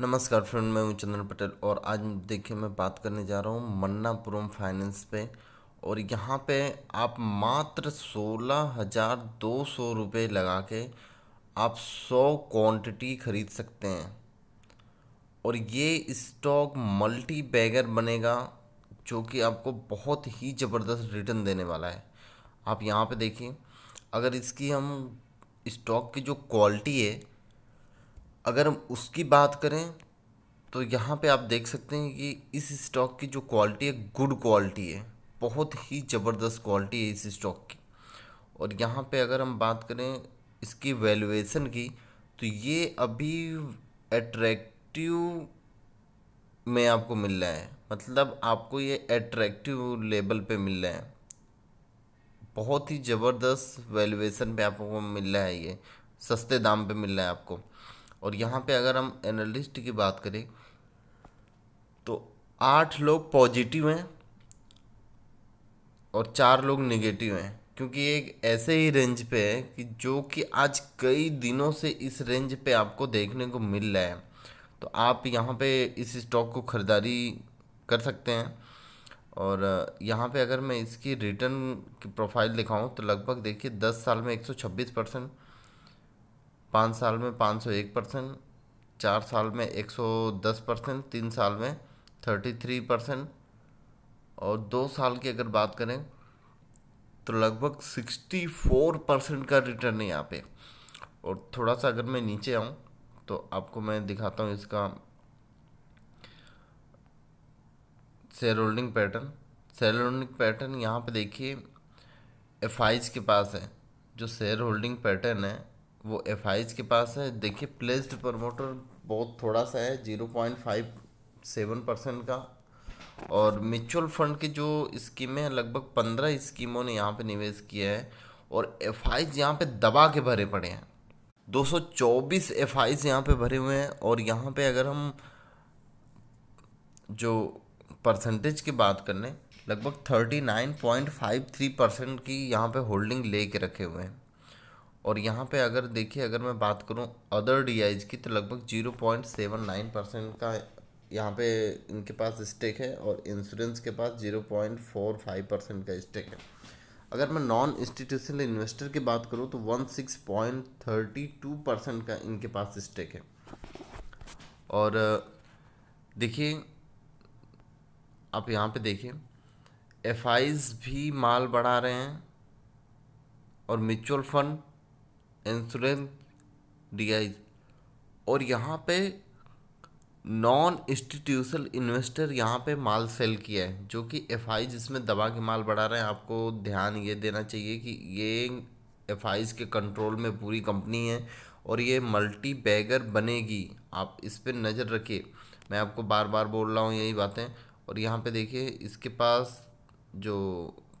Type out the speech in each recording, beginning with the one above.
नमस्कार फ्रेंड मैं हूँ चंद्र पटेल और आज देखिए मैं बात करने जा रहा हूँ मन्नापुरम फाइनेंस पे और यहाँ पे आप मात्र सोलह हज़ार दो सौ रुपये लगा के आप सौ क्वांटिटी खरीद सकते हैं और ये स्टॉक मल्टी बैगर बनेगा जो कि आपको बहुत ही ज़बरदस्त रिटर्न देने वाला है आप यहाँ पे देखिए अगर इसकी हम स्टॉक की जो क्वालिटी है अगर हम उसकी बात करें तो यहाँ पे आप देख सकते हैं कि इस स्टॉक की जो क्वालिटी है गुड क्वालिटी है बहुत ही ज़बरदस्त क्वालिटी है इस स्टॉक की और यहाँ पे अगर हम बात करें इसकी वैल्यूएशन की तो ये अभी एट्रैक्टिव में आपको मिल रहा है मतलब आपको ये एट्रैक्टिव लेवल पे मिल रहा है बहुत ही ज़बरदस्त वैल्यूएशन पे आपको मिल रहा है ये सस्ते दाम पे मिल रहा है आपको और यहाँ पे अगर हम एनालिस्ट की बात करें तो आठ लोग पॉजिटिव हैं और चार लोग नेगेटिव हैं क्योंकि एक ऐसे ही रेंज पे है कि जो कि आज कई दिनों से इस रेंज पे आपको देखने को मिल रहा है तो आप यहाँ पे इस स्टॉक को ख़रीदारी कर सकते हैं और यहाँ पे अगर मैं इसकी रिटर्न की प्रोफाइल दिखाऊँ तो लगभग देखिए दस साल में एक सौ छब्बीस परसेंट पाँच साल में पाँच सौ एक परसेंट चार साल में एक सौ दस परसेंट तीन साल में थर्टी थ्री परसेंट और दो साल की अगर बात करें तो लगभग सिक्सटी फोर परसेंट का रिटर्न है यहाँ पे और थोड़ा सा अगर मैं नीचे आऊँ तो आपको मैं दिखाता हूँ इसका share holding pattern share holding pattern यहाँ पे देखिए एफ के पास है जो शेयर होल्डिंग पैटर्न है वो एफ के पास है देखिए प्लेस्ड प्रमोटर बहुत थोड़ा सा है zero point five seven percent का और म्यूचुअल फंड की जो स्कीमें हैं लगभग पंद्रह स्कीमों ने यहाँ पे निवेश किया है और एफ आई यहाँ पर दबा के भरे पड़े हैं दो सौ चौबीस एफ आई यहाँ पर भरे हुए हैं और यहाँ पे अगर हम जो परसेंटेज की बात कर लें लगभग thirty nine point five three percent की यहाँ पर होल्डिंग ले के रखे हुए हैं और यहाँ पे अगर देखिए अगर मैं बात करूँ अदर डी की तो लगभग zero point seven nine percent का यहाँ पे इनके पास स्टेक है और इंश्योरेंस के पास zero point four five percent का स्टेक है अगर मैं नॉन इंस्टीट्यूशनल इन्वेस्टर की बात करूँ तो one six point thirty two percent का इनके पास स्टेक है और देखिए आप यहाँ पे देखिए एफ भी माल बढ़ा रहे हैं और म्यूचुअल फंड इंश्योरेंस दिया और यहाँ पे नॉन इंस्टीट्यूशनल इन्वेस्टर यहाँ पे माल सेल किया है जो कि एफ जिसमें दबा के माल बढ़ा रहे हैं आपको ध्यान ये देना चाहिए कि ये एफ के कंट्रोल में पूरी कंपनी है और ये मल्टी बैगर बनेगी आप इस पर नज़र रखिए मैं आपको बार बार बोल रहा हूँ यही बातें और यहाँ पे देखिए इसके पास जो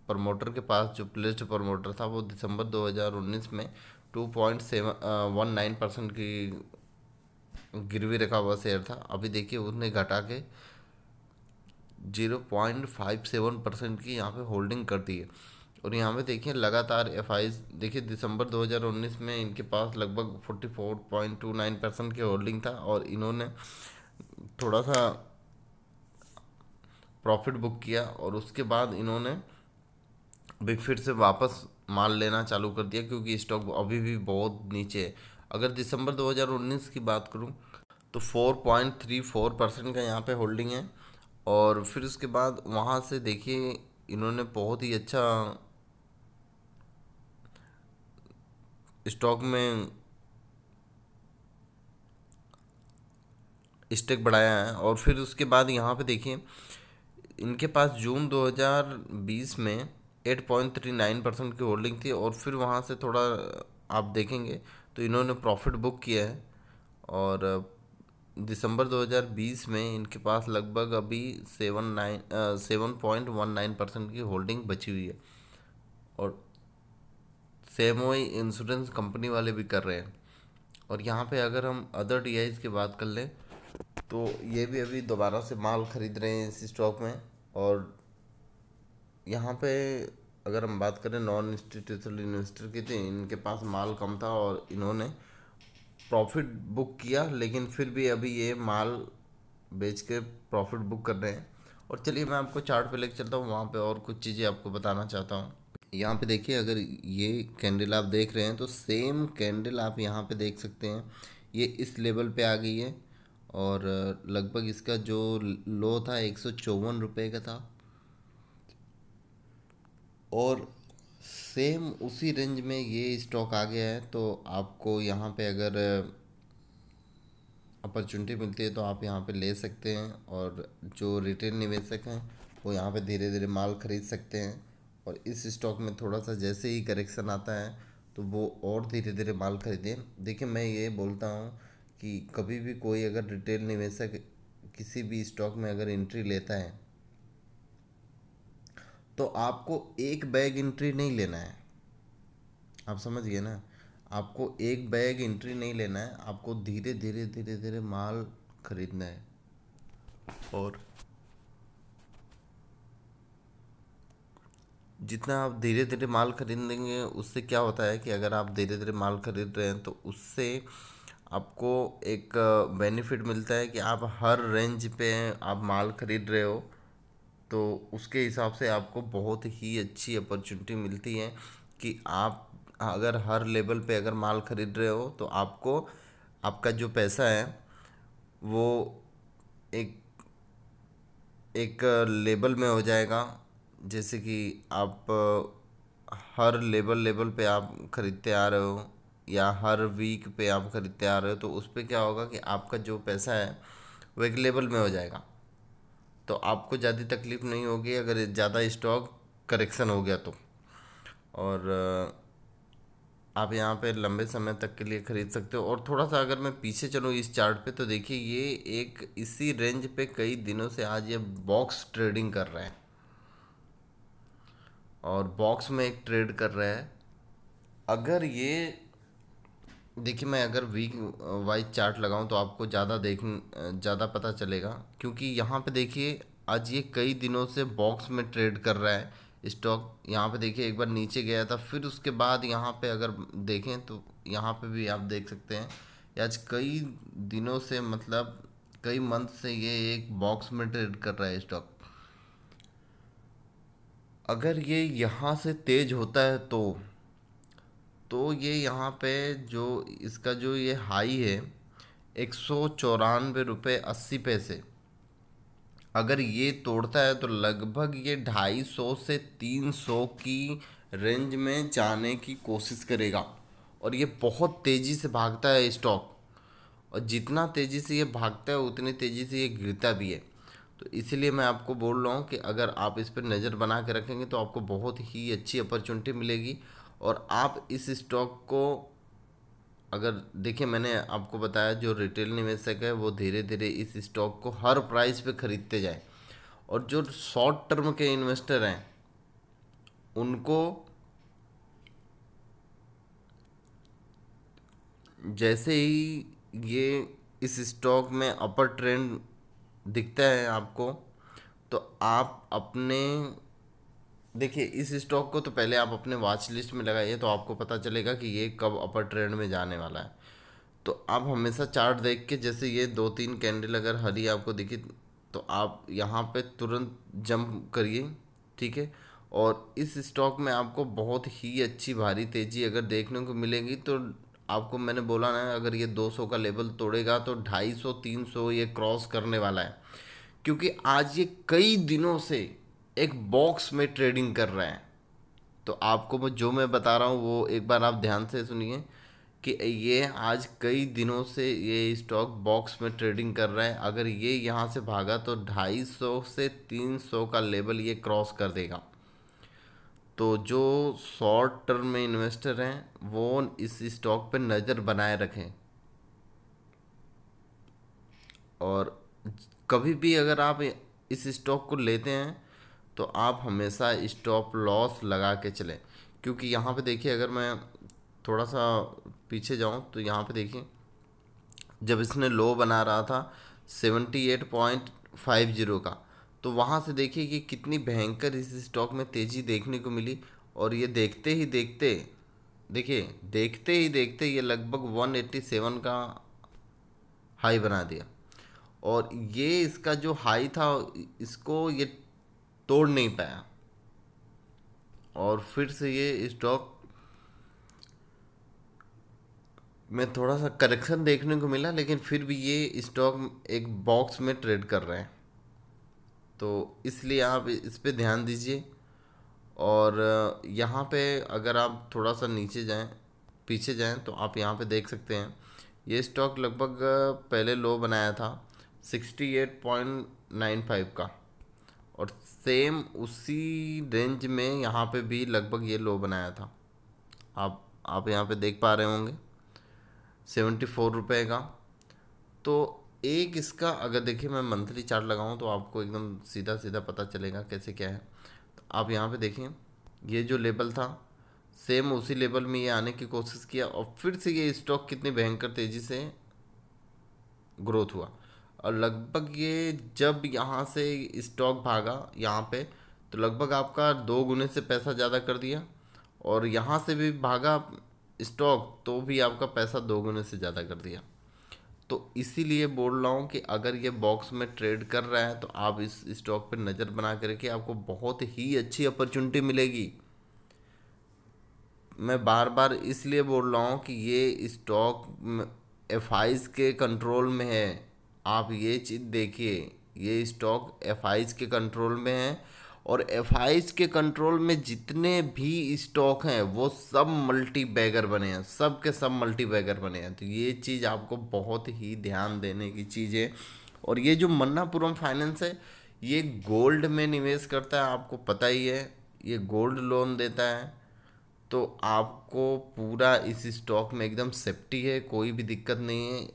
प्रमोटर के पास जो प्लेस्ट प्रमोटर था वो दिसंबर 2019 में two point seven one nine percent की गिरवी रखा हुआ शेयर था अभी देखिए उसने घटा के zero point five seven percent की यहाँ पे होल्डिंग कर दी है और यहाँ पे देखिए लगातार एफ देखिए दिसंबर 2019 में इनके पास लगभग forty four point two nine percent की होल्डिंग था और इन्होंने थोड़ा सा प्रॉफिट बुक किया और उसके बाद इन्होंने भी फिर से वापस माल लेना चालू कर दिया क्योंकि स्टॉक अभी भी बहुत नीचे है अगर दिसंबर 2019 की बात करूँ तो 4.34 परसेंट का यहाँ पे होल्डिंग है और फिर उसके बाद वहाँ से देखिए इन्होंने बहुत ही अच्छा स्टॉक में स्टेक बढ़ाया है और फिर उसके बाद यहाँ पे देखिए इनके पास जून 2020 में eight point three nine percent की होल्डिंग थी और फिर वहाँ से थोड़ा आप देखेंगे तो इन्होंने प्रॉफिट बुक किया है और दिसंबर 2020 में इनके पास लगभग अभी seven nine seven point one nine percent की होल्डिंग बची हुई है और सेम वही इंश्योरेंस कंपनी वाले भी कर रहे हैं और यहाँ पे अगर हम अदर डी की बात कर लें तो ये भी अभी दोबारा से माल ख़रीद रहे हैं इस स्टॉक में और यहाँ पे अगर हम बात करें नॉन इंस्टीट्यूशनल इन्वेस्टर की तो इनके पास माल कम था और इन्होंने प्रॉफिट बुक किया लेकिन फिर भी अभी ये माल बेच के प्रॉफिट बुक कर रहे हैं और चलिए मैं आपको चार्ट पे लेकर चलता हूँ वहाँ पे और कुछ चीज़ें आपको बताना चाहता हूँ यहाँ पे देखिए अगर ये कैंडल आप देख रहे हैं तो सेम कैंडल आप यहाँ पे देख सकते हैं ये इस लेवल पे आ गई है और लगभग इसका जो लो था एक सौ का था और सेम उसी रेंज में ये स्टॉक आ गया है तो आपको यहाँ पे अगर अपॉर्चुनिटी uh, मिलती है तो आप यहाँ पे ले सकते हैं और जो रिटेल निवेशक हैं वो यहाँ पे धीरे धीरे माल ख़रीद सकते हैं और इस स्टॉक में थोड़ा सा जैसे ही करेक्शन आता है तो वो और धीरे धीरे माल खरीदें देखिए मैं ये बोलता हूँ कि कभी भी कोई अगर रिटेल निवेशक किसी भी स्टॉक में अगर एंट्री लेता है तो आपको एक बैग एंट्री नहीं लेना है आप समझ गए ना आपको एक बैग एंट्री नहीं लेना है आपको धीरे धीरे धीरे धीरे माल खरीदना है और जितना आप धीरे धीरे माल खरीदेंगे उससे क्या होता है कि अगर आप धीरे धीरे माल खरीद रहे हैं तो उससे आपको एक बेनिफिट मिलता है कि आप हर रेंज पे आप माल खरीद रहे हो तो उसके हिसाब से आपको बहुत ही अच्छी अपॉर्चुनिटी मिलती है कि आप अगर हर लेवल पे अगर माल ख़रीद रहे हो तो आपको आपका जो पैसा है वो एक एक लेवल में हो जाएगा जैसे कि आप हर लेवल लेवल पे आप ख़रीदते आ रहे हो या हर वीक पे आप ख़रीदते आ रहे हो तो उस पर क्या होगा कि आपका जो पैसा है वो एक लेवल में हो जाएगा तो आपको ज़्यादा तकलीफ़ नहीं होगी अगर ज़्यादा स्टॉक करेक्शन हो गया तो और आप यहाँ पे लंबे समय तक के लिए ख़रीद सकते हो और थोड़ा सा अगर मैं पीछे चलूँ इस चार्ट पे तो देखिए ये एक इसी रेंज पे कई दिनों से आज ये बॉक्स ट्रेडिंग कर रहा है और बॉक्स में एक ट्रेड कर रहा है अगर ये देखिए मैं अगर वीक वाइज चार्ट लगाऊं तो आपको ज़्यादा देख ज़्यादा पता चलेगा क्योंकि यहाँ पे देखिए आज ये कई दिनों से बॉक्स में ट्रेड कर रहा है स्टॉक यहाँ पे देखिए एक बार नीचे गया था फिर उसके बाद यहाँ पे अगर देखें तो यहाँ पे भी आप देख सकते हैं आज कई दिनों से मतलब कई मंथ से ये एक बॉक्स में ट्रेड कर रहा है स्टॉक अगर ये यहाँ से तेज होता है तो तो ये यहाँ पे जो इसका जो ये हाई है एक सौ चौरानवे रुपये अस्सी पैसे अगर ये तोड़ता है तो लगभग ये ढाई सौ से तीन सौ की रेंज में जाने की कोशिश करेगा और ये बहुत तेज़ी से भागता है स्टॉक और जितना तेज़ी से ये भागता है उतनी तेज़ी से ये गिरता भी है तो इसलिए मैं आपको बोल रहा हूँ कि अगर आप इस पर नज़र बना के रखेंगे तो आपको बहुत ही अच्छी अपॉर्चुनिटी मिलेगी और आप इस स्टॉक को अगर देखिए मैंने आपको बताया जो रिटेल निवेशक है वो धीरे धीरे इस स्टॉक को हर प्राइस पे ख़रीदते जाए और जो शॉर्ट टर्म के इन्वेस्टर हैं उनको जैसे ही ये इस स्टॉक में अपर ट्रेंड दिखता है आपको तो आप अपने देखिए इस स्टॉक को तो पहले आप अपने वॉच लिस्ट में लगाइए तो आपको पता चलेगा कि ये कब अपर ट्रेंड में जाने वाला है तो आप हमेशा चार्ट देख के जैसे ये दो तीन कैंडल अगर हरी आपको दिखी तो आप यहाँ पे तुरंत जंप करिए ठीक है और इस स्टॉक में आपको बहुत ही अच्छी भारी तेज़ी अगर देखने को मिलेगी तो आपको मैंने बोला ना अगर ये 200 का लेवल तोड़ेगा तो 250 300 ये क्रॉस करने वाला है क्योंकि आज ये कई दिनों से एक बॉक्स में ट्रेडिंग कर रहे हैं तो आपको जो मैं बता रहा हूँ वो एक बार आप ध्यान से सुनिए कि ये आज कई दिनों से ये स्टॉक बॉक्स में ट्रेडिंग कर रहा है अगर ये यहाँ से भागा तो 250 से 300 का लेवल ये क्रॉस कर देगा तो जो शॉर्ट टर्म में इन्वेस्टर हैं वो इस स्टॉक पे नज़र बनाए रखें और कभी भी अगर आप इस स्टॉक को लेते हैं तो आप हमेशा स्टॉप लॉस लगा के चलें क्योंकि यहाँ पे देखिए अगर मैं थोड़ा सा पीछे जाऊँ तो यहाँ पे देखिए जब इसने लो बना रहा था seventy eight point five zero का तो वहाँ से देखिए कि कितनी भयंकर इस स्टॉक में तेज़ी देखने को मिली और ये देखते ही देखते देखिए देखते ही देखते ये लगभग 187 का हाई बना दिया और ये इसका जो हाई था इसको ये तोड़ नहीं पाया और फिर से ये स्टॉक में थोड़ा सा करेक्शन देखने को मिला लेकिन फिर भी ये स्टॉक एक बॉक्स में ट्रेड कर रहे हैं तो इसलिए आप इस पर ध्यान दीजिए और यहाँ पे अगर आप थोड़ा सा नीचे जाएं पीछे जाएं तो आप यहाँ पे देख सकते हैं ये स्टॉक लगभग पहले लो बनाया था sixty eight point nine five का सेम उसी रेंज में यहाँ पे भी लगभग ये लो बनाया था आप आप यहाँ पे देख पा रहे होंगे सेवेंटी फोर रुपये का तो एक इसका अगर देखिए मैं मंथली चार्ट लगाऊँ तो आपको एकदम सीधा सीधा पता चलेगा कैसे क्या है तो आप यहाँ पे देखें ये जो लेबल था सेम उसी लेबल में ये आने की कोशिश किया और फिर से ये स्टॉक कितनी भयंकर तेज़ी से ग्रोथ हुआ और लगभग ये जब यहाँ से स्टॉक भागा यहाँ पे तो लगभग आपका दो गुने से पैसा ज़्यादा कर दिया और यहाँ से भी भागा स्टॉक तो भी आपका पैसा दो गुने से ज़्यादा कर दिया तो इसीलिए बोल रहा हूँ कि अगर ये बॉक्स में ट्रेड कर रहा है तो आप इस स्टॉक पर नज़र बना कर आपको बहुत ही अच्छी अपॉर्चुनिटी मिलेगी मैं बार बार इसलिए बोल रहा हूँ कि ये स्टॉक एफ के कंट्रोल में है आप ये चीज़ देखिए ये स्टॉक एफ के कंट्रोल में है और एफ के कंट्रोल में जितने भी स्टॉक हैं वो सब मल्टी बैगर बने हैं सब के सब मल्टी बैगर बने हैं तो ये चीज़ आपको बहुत ही ध्यान देने की चीज़ है और ये जो मन्नापुरम फाइनेंस है ये गोल्ड में निवेश करता है आपको पता ही है ये गोल्ड लोन देता है तो आपको पूरा इस स्टॉक में एकदम सेफ्टी है कोई भी दिक्कत नहीं है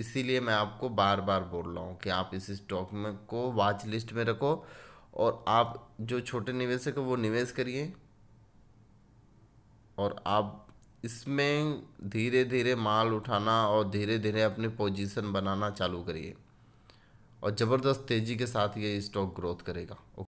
इसीलिए मैं आपको बार बार बोल रहा हूँ कि आप इस स्टॉक में को वाच लिस्ट में रखो और आप जो छोटे निवेशक वो निवेश करिए और आप इसमें धीरे धीरे माल उठाना और धीरे धीरे अपनी पोजीशन बनाना चालू करिए और ज़बरदस्त तेज़ी के साथ ये स्टॉक ग्रोथ करेगा